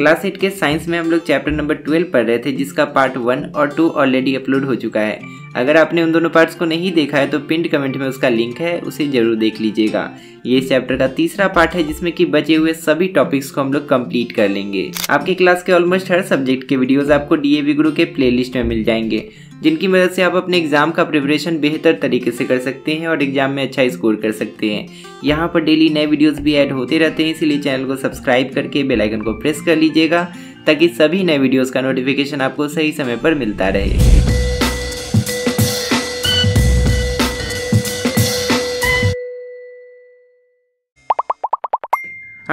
class eight के science में हम लोग चैप्टर नंबर ट्वेल्व पढ़ रहे थे जिसका पार्ट वन और टू ऑलरेडी अपलोड हो चुका है अगर आपने उन दोनों पार्ट्स को नहीं देखा है तो पिंड कमेंट में उसका लिंक है उसे जरूर देख लीजिएगा ये चैप्टर का तीसरा पार्ट है जिसमें कि बचे हुए सभी टॉपिक्स को हम लोग कंप्लीट कर लेंगे आपके क्लास के ऑलमोस्ट हर सब्जेक्ट के वीडियोस आपको डीएवी गुरु के प्लेलिस्ट में मिल जाएंगे जिनकी मदद से आप अपने एग्ज़ाम का प्रिपरेशन बेहतर तरीके से कर सकते हैं और एग्ज़ाम में अच्छा स्कोर कर सकते हैं यहाँ पर डेली नए वीडियोस भी ऐड होते रहते हैं इसीलिए चैनल को सब्सक्राइब करके बेल आइकन को प्रेस कर लीजिएगा ताकि सभी नए वीडियोस का नोटिफिकेशन आपको सही समय पर मिलता रहे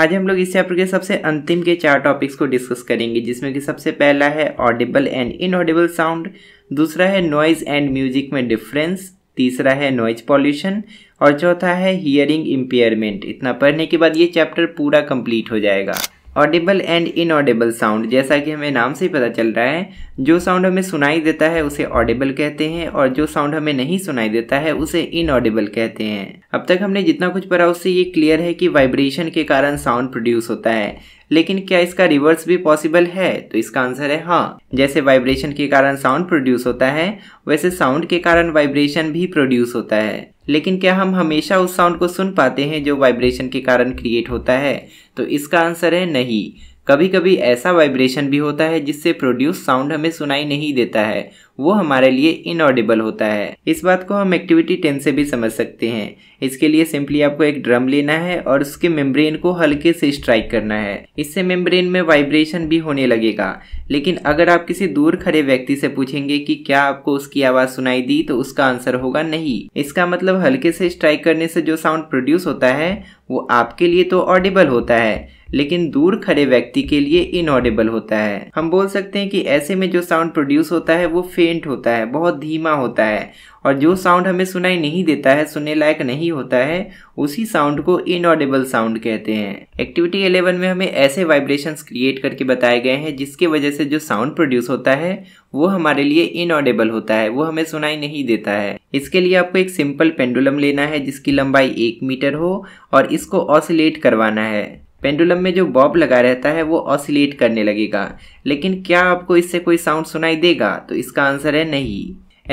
आज हम लोग इस चैप्टर के सबसे अंतिम के चार टॉपिक्स को डिस्कस करेंगे जिसमें कि सबसे पहला है ऑडिबल एंड इनऑडिबल साउंड दूसरा है नॉइज एंड म्यूजिक में डिफरेंस तीसरा है नॉइज पॉल्यूशन और चौथा है हियरिंग इम्पेयरमेंट इतना पढ़ने के बाद ये चैप्टर पूरा कंप्लीट हो जाएगा ऑडिबल एंड इनऑडिबल साउंड जैसा कि हमें नाम से ही पता चल रहा है जो साउंड हमें सुनाई देता है उसे ऑडिबल कहते हैं और जो साउंड हमें नहीं सुनाई देता है उसे इनऑडिबल कहते हैं अब तक हमने जितना कुछ पढ़ा उससे ये क्लियर है कि वाइब्रेशन के कारण साउंड प्रोड्यूस होता है लेकिन क्या इसका रिवर्स भी पॉसिबल है तो इसका आंसर है हाँ जैसे वाइब्रेशन के कारण साउंड प्रोड्यूस होता है वैसे साउंड के कारण वाइब्रेशन भी प्रोड्यूस होता है लेकिन क्या हम हमेशा उस साउंड को सुन पाते हैं जो वाइब्रेशन के कारण क्रिएट होता है तो इसका आंसर है नहीं कभी कभी ऐसा वाइब्रेशन भी होता है जिससे प्रोड्यूस साउंड हमें सुनाई नहीं देता है वो हमारे लिए इनऑडिबल होता है इस बात को हम एक्टिविटी टेन से भी समझ सकते हैं इसके लिए सिंपली आपको एक ड्रम लेना है और उसके मेम्ब्रेन को हल्के से स्ट्राइक करना है इससे मेम्ब्रेन में वाइब्रेशन भी होने लगेगा लेकिन अगर आप किसी दूर खड़े व्यक्ति से पूछेंगे कि क्या आपको उसकी आवाज़ सुनाई दी तो उसका आंसर होगा नहीं इसका मतलब हल्के से स्ट्राइक करने से जो साउंड प्रोड्यूस होता है वो आपके लिए तो ऑडिबल होता है लेकिन दूर खड़े व्यक्ति के लिए इनऑडिबल होता है हम बोल सकते हैं कि ऐसे में जो साउंड प्रोड्यूस होता है वो फेम फेंट होता है बहुत धीमा होता है और जो साउंड हमें सुनाई नहीं देता है सुनने लायक नहीं होता है उसी साउंड को इनऑडेबल साउंड कहते हैं एक्टिविटी 11 में हमें ऐसे वाइब्रेशंस क्रिएट करके बताए गए हैं जिसके वजह से जो साउंड प्रोड्यूस होता है वो हमारे लिए इनऑडेबल होता है वो हमें सुनाई नहीं देता है इसके लिए आपको एक सिंपल पेंडुलम लेना है जिसकी लंबाई एक मीटर हो और इसको ऑसिलेट करवाना है पेंडुलम में जो बॉब लगा रहता है वो ऑसिलेट करने लगेगा लेकिन क्या आपको इससे कोई साउंड सुनाई देगा तो इसका आंसर है नहीं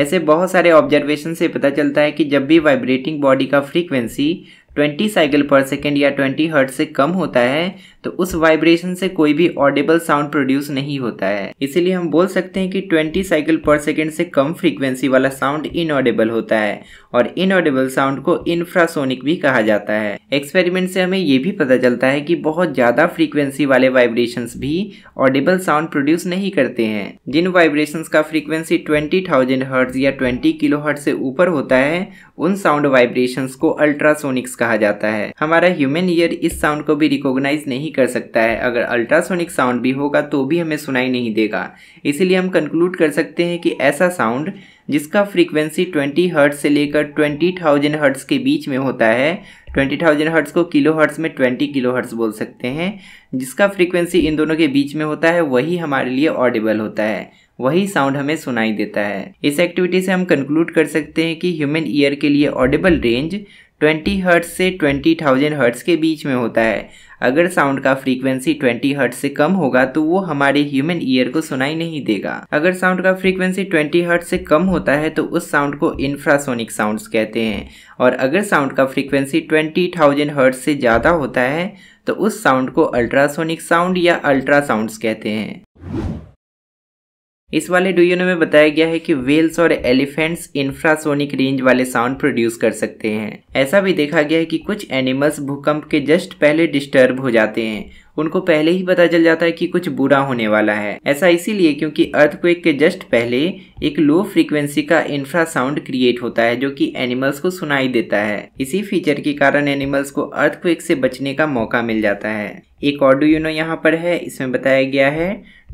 ऐसे बहुत सारे ऑब्जर्वेशन से पता चलता है कि जब भी वाइब्रेटिंग बॉडी का फ्रीक्वेंसी 20 साइकिल पर सेकेंड या 20 हर्ट से कम होता है तो उस वाइब्रेशन से कोई भी ऑडिबल साउंड प्रोड्यूस नहीं होता है इसीलिए हम बोल सकते हैं कि 20 साइकिल पर सेकेंड से कम फ्रीक्वेंसी वाला साउंड इनऑडिबल होता है और इनऑडिबल साउंड को इन्फ्रासोनिक भी कहा जाता है एक्सपेरिमेंट से हमें ये भी पता चलता है कि बहुत ज़्यादा फ्रीक्वेंसी वाले वाइब्रेशंस भी ऑडिबल साउंड प्रोड्यूस नहीं करते हैं जिन वाइब्रेशंस का फ्रीक्वेंसी 20,000 थाउजेंड या 20 किलो हर्ट से ऊपर होता है उन साउंड वाइब्रेशंस को अल्ट्रासोनिक्स कहा जाता है हमारा ह्यूमन ईयर इस साउंड को भी रिकॉग्नाइज नहीं कर सकता है अगर अल्ट्रासोनिक साउंड भी होगा तो भी हमें सुनाई नहीं देगा इसलिए हम कंक्लूड कर सकते हैं कि ऐसा साउंड जिसका फ्रीक्वेंसी 20 हर्ट्स से लेकर 20,000 हर्ट्स के बीच में होता है 20,000 हर्ट्स को किलो हर्ट्स में 20 किलो हर्ट्स बोल सकते हैं जिसका फ्रीक्वेंसी इन दोनों के बीच में होता है वही हमारे लिए ऑडिबल होता है वही साउंड हमें सुनाई देता है इस एक्टिविटी से हम कंक्लूड कर सकते हैं कि ह्यूमन ईयर के लिए ऑडिबल रेंज ट्वेंटी हर्ट्स से ट्वेंटी थाउजेंड हर्ट्स के बीच में होता है अगर साउंड का फ्रीक्वेंसी ट्वेंटी हर्ट्स से कम होगा तो वो हमारे ह्यूमन ईयर को सुनाई नहीं देगा अगर साउंड का फ्रीक्वेंसी ट्वेंटी हर्ट्स से कम होता है तो उस साउंड को इंफ्रासोनिक साउंड्स कहते हैं और अगर साउंड का फ्रीक्वेंसी ट्वेंटी थाउजेंड हर्ट्स से ज़्यादा होता है तो उस साउंड को अल्ट्रासोनिक साउंड या अल्ट्रासाउंड्स कहते हैं इस वाले डुयोनो में बताया गया है कि वेल्स और एलिफेंट्स इंफ्रासोनिक रेंज वाले साउंड प्रोड्यूस कर सकते हैं ऐसा भी देखा गया है कि कुछ एनिमल्स भूकंप के जस्ट पहले डिस्टर्ब हो जाते हैं उनको पहले ही पता चल जाता है कि कुछ बुरा होने वाला है ऐसा इसीलिए क्योंकि अर्थक्वेक के जस्ट पहले एक लो फ्रीक्वेंसी का इंफ्रासाउंड क्रिएट होता है जो कि एनिमल्स को सुनाई देता है इसी फीचर के कारण एनिमल्स को अर्थक्वेक से बचने का मौका मिल जाता है एक ऑडियोनो यहाँ पर है इसमें बताया गया है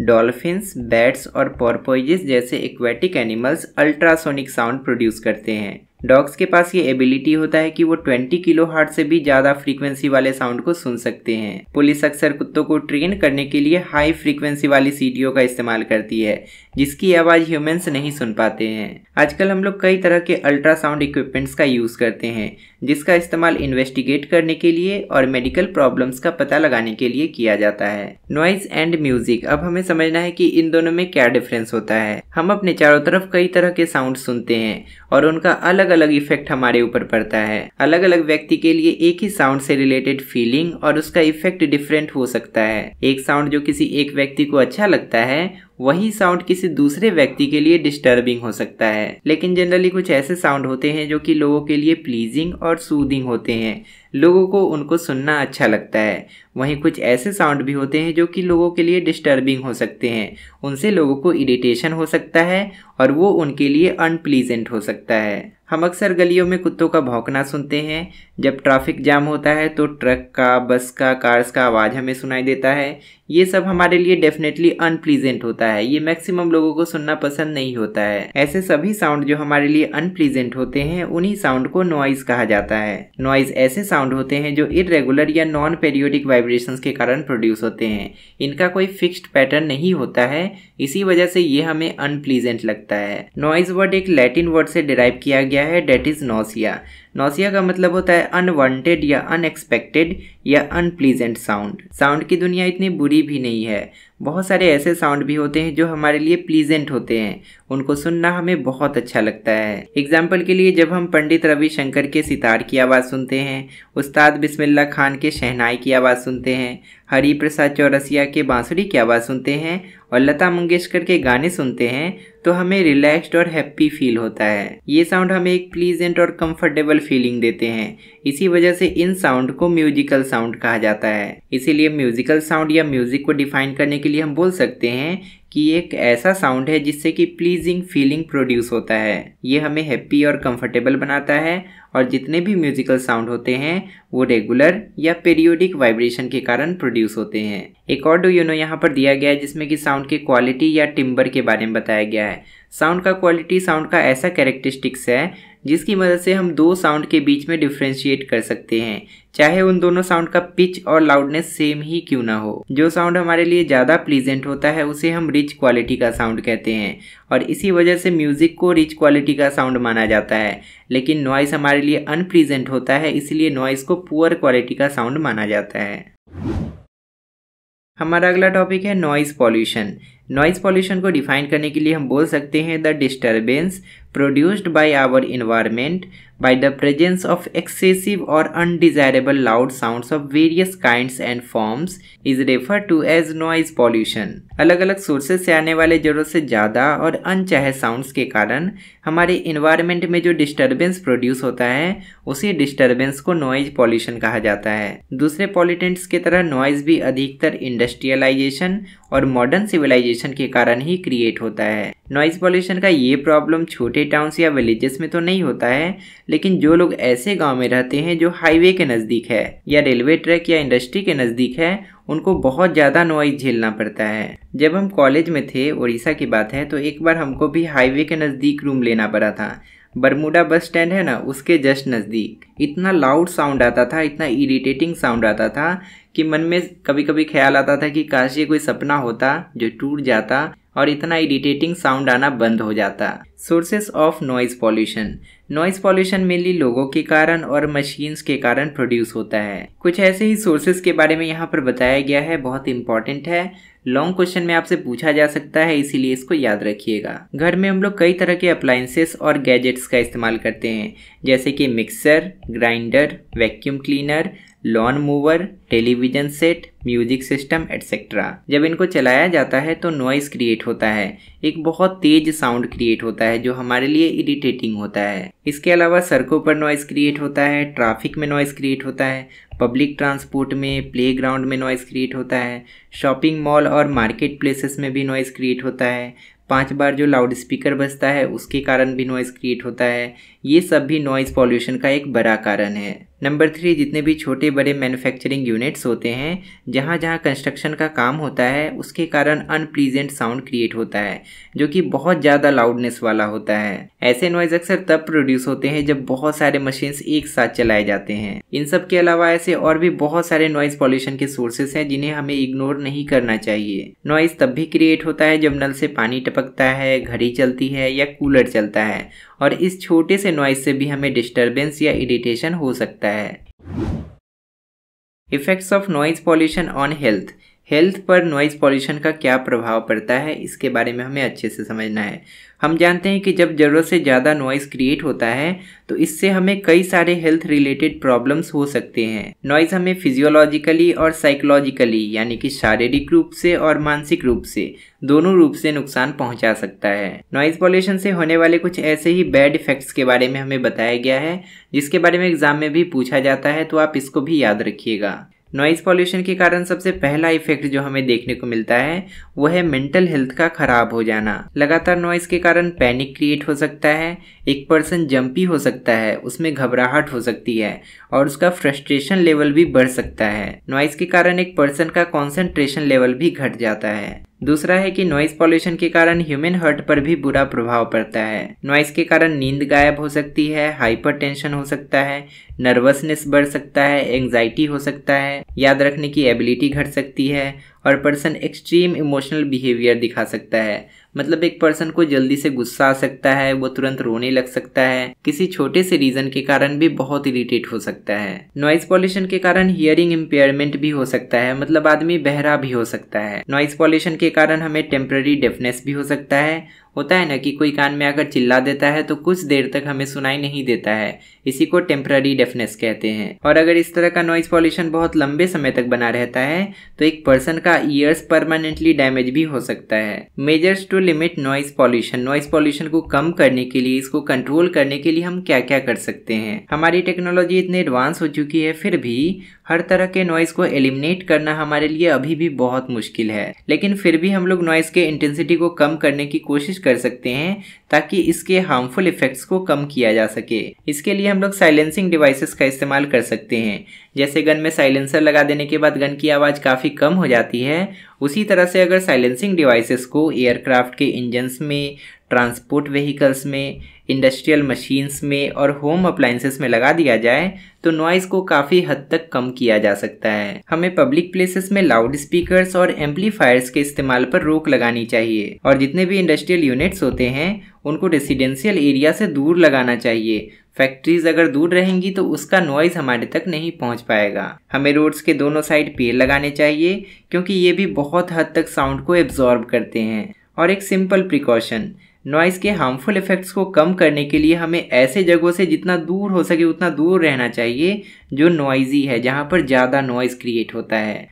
डॉल्फिन्स बैट्स और पॉरपोइजेस जैसे aquatic animals ultrasonic sound produce करते हैं डॉग्स के पास ये एबिलिटी होता है कि वो 20 किलो हार्ट से भी ज़्यादा फ्रीक्वेंसी वाले साउंड को सुन सकते हैं पुलिस अक्सर कुत्तों को ट्रेन करने के लिए हाई फ्रीक्वेंसी वाली सीटियों का इस्तेमाल करती है जिसकी आवाज़ ह्यूमंस नहीं सुन पाते हैं आजकल हम लोग कई तरह के अल्ट्रासाउंड इक्विपमेंट्स का यूज़ करते हैं जिसका इस्तेमाल इन्वेस्टिगेट करने के लिए और मेडिकल प्रॉब्लम्स का पता लगाने के लिए किया जाता है नॉइज एंड म्यूजिक अब हमें समझना है कि इन दोनों में क्या डिफरेंस होता है हम अपने चारों तरफ कई तरह के साउंड सुनते हैं और उनका अलग अलग अलग इफेक्ट हमारे ऊपर पड़ता है अलग अलग व्यक्ति के लिए एक ही साउंड से रिलेटेड फीलिंग और उसका इफेक्ट डिफरेंट हो सकता है एक साउंड जो किसी एक व्यक्ति को अच्छा लगता है वही साउंड किसी दूसरे व्यक्ति के लिए डिस्टर्बिंग हो सकता है लेकिन जनरली कुछ ऐसे साउंड होते हैं जो कि लोगों के लिए प्लीजिंग और सूदिंग होते हैं लोगों को उनको सुनना अच्छा लगता है वहीं कुछ ऐसे साउंड भी होते हैं जो कि लोगों के लिए डिस्टर्बिंग हो सकते हैं उनसे लोगों को इरिटेशन हो सकता है और वो उनके लिए अनप्लीजेंट हो सकता है हम अक्सर गलियों में कुत्तों का भौंकना सुनते हैं जब ट्रैफिक जाम होता है तो ट्रक का बस का कार्स का आवाज़ हमें सुनाई देता है ये सब हमारे लिए डेफिनेटली अनप्लीजेंट होता है ये मैक्सिमम लोगों को सुनना पसंद नहीं होता है ऐसे सभी साउंड जो हमारे लिए अनप्लीजेंट होते हैं उन्हीं साउंड को नॉइज कहा जाता है नॉइज ऐसे साउंड होते हैं जो इरेगुलर या नॉन पेरियोडिक वाइब्रेशन के कारण प्रोड्यूस होते हैं इनका कोई फिक्स्ड पैटर्न नहीं होता है इसी वजह से ये हमें अनप्लीजेंट लगता है नॉइज वर्ड एक लैटिन वर्ड से डिराइव किया गया है डेट इज नोसिया नौसिया का मतलब होता है अनवांटेड या अनएक्सपेक्टेड या अनप्लीजेंट साउंड साउंड की दुनिया इतनी बुरी भी नहीं है बहुत सारे ऐसे साउंड भी होते हैं जो हमारे लिए प्लीजेंट होते हैं उनको सुनना हमें बहुत अच्छा लगता है एग्जाम्पल के लिए जब हम पंडित रविशंकर के सितार की आवाज़ सुनते हैं उस्ताद बिस्मिल्ला खान के शहनाई की आवाज़ सुनते हैं हरी प्रसाद चौरसिया के बांसुरी की आवाज़ सुनते हैं और लता मंगेशकर के गाने सुनते हैं तो हमें रिलैक्स्ड और हैप्पी फील होता है ये साउंड हमें एक प्लीजेंट और कंफर्टेबल फीलिंग देते हैं इसी वजह से इन साउंड को म्यूजिकल साउंड कहा जाता है इसीलिए म्यूजिकल साउंड या म्यूजिक को डिफाइन करने के लिए हम बोल सकते हैं कि एक ऐसा साउंड है जिससे कि प्लीजिंग फीलिंग प्रोड्यूस होता है ये हमें हैप्पी और कंफर्टेबल बनाता है और जितने भी म्यूजिकल साउंड होते हैं वो रेगुलर या पेरियोडिक वाइब्रेशन के कारण प्रोड्यूस होते हैं एक और डो यूनो यहाँ पर दिया गया है जिसमें कि साउंड की क्वालिटी या टिम्बर के बारे में बताया गया है साउंड का क्वालिटी साउंड का ऐसा कैरेक्टरिस्टिक्स है जिसकी मदद से हम दो साउंड के बीच में डिफ्रेंशिएट कर सकते हैं चाहे उन दोनों साउंड का पिच और लाउडनेस सेम ही क्यों ना हो जो साउंड हमारे लिए ज़्यादा प्लीजेंट होता है उसे हम रिच क्वालिटी का साउंड कहते हैं और इसी वजह से म्यूज़िक को रिच क्वालिटी का साउंड माना जाता है लेकिन नॉइस हमारे लिए अनप्लीजेंट होता है इसलिए नॉइस को पुअर क्वालिटी का साउंड माना जाता है हमारा अगला टॉपिक है नॉइज़ पॉल्यूशन नॉइज़ पॉल्यूशन को डिफाइन करने के लिए हम बोल सकते हैं the disturbance produced by our environment by the presence of excessive और undesirable loud sounds of various kinds and forms is refer to as noise pollution अलग अलग सोर्सेस से आने वाले जरूरत से ज़्यादा और अनचाहे साउंड्स के कारण हमारे इन्वायरमेंट में जो डिस्टर्बेंस प्रोड्यूस होता है उसी डिस्टर्बेंस को नॉइज पॉल्यूशन कहा जाता है दूसरे पॉल्यूटेंट्स की तरह नॉइज भी अधिकतर इंडस्ट्रियलाइजेशन और मॉडर्न सिविलाइजेशन के कारण ही क्रिएट होता है नॉइज़ पॉल्यूशन का ये प्रॉब्लम छोटे टाउन्स या विलेजेस में तो नहीं होता है लेकिन जो लोग ऐसे गांव में रहते हैं जो हाईवे के नज़दीक है या रेलवे ट्रैक या इंडस्ट्री के नज़दीक है उनको बहुत ज़्यादा नॉइज झेलना पड़ता है जब हम कॉलेज में थे उड़ीसा की बात है तो एक बार हमको भी हाईवे के नज़दीक रूम लेना पड़ा था बरमूडा बस स्टैंड है ना उसके जस्ट नज़दीक इतना लाउड साउंड आता था इतना इरिटेटिंग साउंड आता था कि मन में कभी कभी ख्याल आता था कि काश ये कोई सपना होता जो टूट जाता और इतना इरिटेटिंग साउंड आना बंद हो जाता sources of noise pollution noise pollution mainly लोगों के कारण और मशीन्स के कारण प्रोड्यूस होता है कुछ ऐसे ही सोर्सेज के बारे में यहाँ पर बताया गया है बहुत इंपॉर्टेंट है लॉन्ग क्वेश्चन में आपसे पूछा जा सकता है इसीलिए इसको याद रखिएगा घर में हम लोग कई तरह के अप्लायसेस और गैजेट्स का इस्तेमाल करते हैं जैसे कि mixer grinder vacuum cleaner lawn mower television set music system etcetera जब इनको चलाया जाता है तो नॉइस क्रिएट होता है एक बहुत तेज साउंड क्रिएट होता है जो हमारे लिए इरिटेटिंग होता है इसके अलावा सड़कों पर नॉइस क्रिएट होता है ट्रैफिक में नॉइस क्रिएट होता है पब्लिक ट्रांसपोर्ट में प्ले ग्राउंड में नॉइस क्रिएट होता है शॉपिंग मॉल और मार्केट प्लेसेस में भी नॉइस क्रिएट होता है पांच बार जो लाउड स्पीकर बजता है उसके कारण भी नॉइस क्रिएट होता है ये सब भी नॉइज़ पॉल्यूशन का एक बड़ा कारण है नंबर थ्री जितने भी छोटे बड़े मैन्युफैक्चरिंग यूनिट्स होते हैं जहाँ जहाँ कंस्ट्रक्शन का काम होता है उसके कारण अनप्रीजेंट साउंड क्रिएट होता है जो कि बहुत ज़्यादा लाउडनेस वाला होता है ऐसे नॉइज़ अक्सर तब प्रोड्यूस होते हैं जब बहुत सारे मशीन्स एक साथ चलाए जाते हैं इन सब के अलावा ऐसे और भी बहुत सारे नॉइज़ पॉल्यूशन के सोर्सेस हैं जिन्हें हमें इग्नोर नहीं करना चाहिए नॉइज़ तब भी क्रिएट होता है जब नल से पानी टपकता है घड़ी चलती है या कूलर चलता है और इस छोटे से नॉइज से भी हमें डिस्टर्बेंस या इरिटेशन हो सकता है effects of noise pollution on health health पर नॉइज़ पॉल्यूशन का क्या प्रभाव पड़ता है इसके बारे में हमें अच्छे से समझना है हम जानते हैं कि जब ज़रूरत से ज़्यादा नॉइज़ क्रिएट होता है तो इससे हमें कई सारे हेल्थ रिलेटेड प्रॉब्लम्स हो सकते हैं नॉइज़ हमें फिजियोलॉजिकली और साइकोलॉजिकली यानी कि शारीरिक रूप से और मानसिक रूप से दोनों रूप से नुकसान पहुंचा सकता है नॉइज़ पॉल्यूशन से होने वाले कुछ ऐसे ही बैड इफेक्ट्स के बारे में हमें बताया गया है जिसके बारे में एग्जाम में भी पूछा जाता है तो आप इसको भी याद रखिएगा नॉइज़ पॉल्यूशन के कारण सबसे पहला इफेक्ट जो हमें देखने को मिलता है वो है मेंटल हेल्थ का खराब हो जाना लगातार नॉइज़ के कारण पैनिक क्रिएट हो सकता है एक पर्सन जंपी हो सकता है उसमें घबराहट हो सकती है और उसका फ्रस्ट्रेशन लेवल भी बढ़ सकता है नॉइज़ के कारण एक पर्सन का कॉन्सेंट्रेशन लेवल भी घट जाता है दूसरा है कि नॉइस पॉल्यूशन के कारण ह्यूमन हर्ट पर भी बुरा प्रभाव पड़ता है नॉइस के कारण नींद गायब हो सकती है हाइपरटेंशन हो सकता है नर्वसनेस बढ़ सकता है एंजाइटी हो सकता है याद रखने की एबिलिटी घट सकती है और पर्सन एक्सट्रीम इमोशनल बिहेवियर दिखा सकता है मतलब एक पर्सन को जल्दी से गुस्सा आ सकता है वो तुरंत रोने लग सकता है किसी छोटे से रीजन के कारण भी बहुत इरिटेट हो सकता है नॉइस पॉल्यूशन के कारण हियरिंग इम्पेयरमेंट भी हो सकता है मतलब आदमी बहरा भी हो सकता है नॉइस पॉल्यूशन के कारण हमें टेम्पररी डेफनेस भी हो सकता है होता है ना कि कोई कान में आकर चिल्ला देता है तो कुछ देर तक हमें सुनाई नहीं देता है इसी को टेम्प्ररी डेफनेस कहते हैं और अगर इस तरह का नॉइज पॉल्यूशन बहुत लंबे समय तक बना रहता है तो एक पर्सन का ईयर्स परमानेंटली डैमेज भी हो सकता है measures to limit noise pollution noise pollution को कम करने के लिए इसको कंट्रोल करने के लिए हम क्या क्या कर सकते हैं हमारी टेक्नोलॉजी इतनी एडवांस हो चुकी है फिर भी हर तरह के नॉइज़ को एलिमिनेट करना हमारे लिए अभी भी बहुत मुश्किल है लेकिन फिर भी हम लोग नॉइज़ के इंटेंसिटी को कम करने की कोशिश कर सकते हैं ताकि इसके हार्मफुल इफेक्ट्स को कम किया जा सके इसके लिए हम लोग साइलेंसिंग डिवाइसेस का इस्तेमाल कर सकते हैं जैसे गन में साइलेंसर लगा देने के बाद गन की आवाज़ काफ़ी कम हो जाती है उसी तरह से अगर साइलेंसिंग डिवाइसेस को एयरक्राफ्ट के इंजन्स में ट्रांसपोर्ट व्हीकल्स में इंडस्ट्रियल मशीन्स में और होम अप्लाइंसेस में लगा दिया जाए तो नॉइज़ को काफ़ी हद तक कम किया जा सकता है हमें पब्लिक प्लेसेस में लाउड स्पीकर्स और एम्पलीफायर्स के इस्तेमाल पर रोक लगानी चाहिए और जितने भी इंडस्ट्रियल यूनिट्स होते हैं उनको रेसिडेंशियल एरिया से दूर लगाना चाहिए फैक्ट्रीज अगर दूर रहेंगी तो उसका नॉइज़ हमारे तक नहीं पहुंच पाएगा हमें रोड्स के दोनों साइड पेड़ लगाने चाहिए क्योंकि ये भी बहुत हद तक साउंड को एब्जॉर्ब करते हैं और एक सिंपल प्रिकॉशन नॉइज़ के हार्मफुल इफ़ेक्ट्स को कम करने के लिए हमें ऐसे जगहों से जितना दूर हो सके उतना दूर रहना चाहिए जो नॉइज़ी है जहाँ पर ज़्यादा नॉइज़ क्रिएट होता है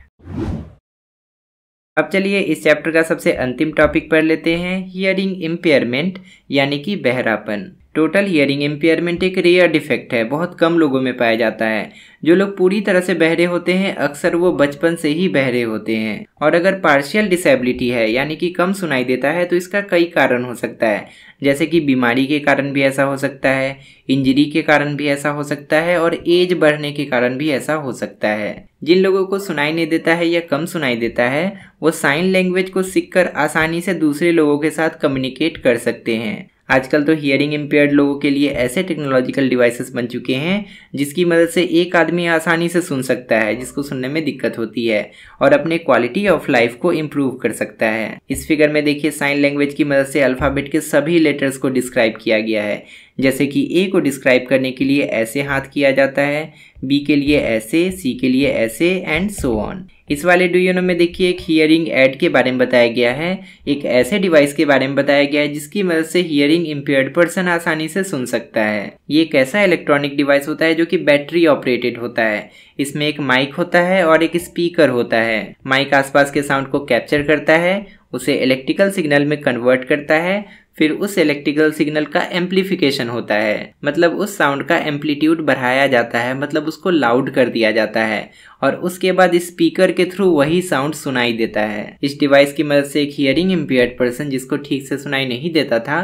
अब चलिए इस चैप्टर का सबसे अंतिम टॉपिक पढ़ लेते हैं हियरिंग इम्पेयरमेंट यानी कि बहरापन टोटल हियरिंग इम्पेयरमेंट एक रेयर डिफेक्ट है बहुत कम लोगों में पाया जाता है जो लोग पूरी तरह से बहरे होते हैं अक्सर वो बचपन से ही बहरे होते हैं और अगर पार्शियल डिसेबिलिटी है यानी कि कम सुनाई देता है तो इसका कई कारण हो सकता है जैसे कि बीमारी के कारण भी ऐसा हो सकता है इंजरी के कारण भी ऐसा हो सकता है और एज बढ़ने के कारण भी ऐसा हो सकता है जिन लोगों को सुनाई नहीं देता है या कम सुनाई देता है वो साइन लैंग्वेज को सीख आसानी से दूसरे लोगों के साथ कम्युनिकेट कर सकते हैं आजकल तो हियरिंग इम्पेयर्ड लोगों के लिए ऐसे टेक्नोलॉजिकल डिवाइसेस बन चुके हैं जिसकी मदद से एक आदमी आसानी से सुन सकता है जिसको सुनने में दिक्कत होती है और अपने क्वालिटी ऑफ लाइफ को इम्प्रूव कर सकता है इस फिगर में देखिए साइन लैंग्वेज की मदद से अल्फ़ाबेट के सभी लेटर्स को डिस्क्राइब किया गया है जैसे कि ए को डिस्क्राइब करने के लिए ऐसे हाथ किया जाता है बी के लिए ऐसे सी के लिए ऐसे एंड सो ऑन इस वाले डुयोनो में देखिए एक हियरिंग एड के बारे में बताया गया है एक ऐसे डिवाइस के बारे में बताया गया है जिसकी मदद से हियरिंग इम्पेयर्ड पर्सन आसानी से सुन सकता है ये एक ऐसा इलेक्ट्रॉनिक डिवाइस होता है जो कि बैटरी ऑपरेटेड होता है इसमें एक माइक होता है और एक स्पीकर होता है माइक आसपास के साउंड को कैप्चर करता है उसे इलेक्ट्रिकल सिग्नल में कन्वर्ट करता है फिर उस इलेक्ट्रिकल सिग्नल का एम्पलीफिकेशन होता है मतलब उस साउंड का एम्पलीट्यूड बढ़ाया जाता है मतलब उसको लाउड कर दिया जाता है और उसके बाद स्पीकर के थ्रू वही साउंड सुनाई देता है इस डिवाइस की मदद से एक हियरिंग इम्पेयर पर्सन जिसको ठीक से सुनाई नहीं देता था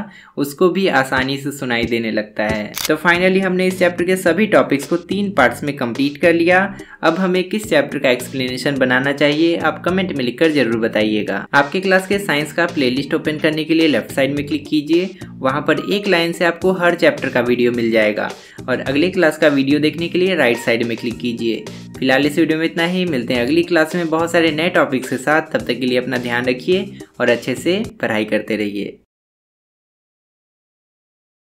उसको भी आसानी से सुनाई देने लगता है तो फाइनली हमने इस चैप्टर के सभी टॉपिक्स को तीन पार्ट्स में कंप्लीट कर लिया अब हमें किस चैप्टर का एक्सप्लेनेशन बनाना चाहिए आप कमेंट में लिखकर जरूर बताइएगा आपके क्लास के साइंस का प्ले ओपन करने के लिए लेफ्ट साइड में क्लिक कीजिए वहाँ पर एक लाइन से आपको हर चैप्टर का वीडियो मिल जाएगा और अगले क्लास का वीडियो देखने के लिए राइट साइड में क्लिक कीजिए फिलहाल इस वीडियो में इतना ही मिलते हैं अगली क्लास में बहुत सारे नए टॉपिक्स के साथ तब तक के लिए अपना ध्यान रखिए और अच्छे से पढ़ाई करते रहिए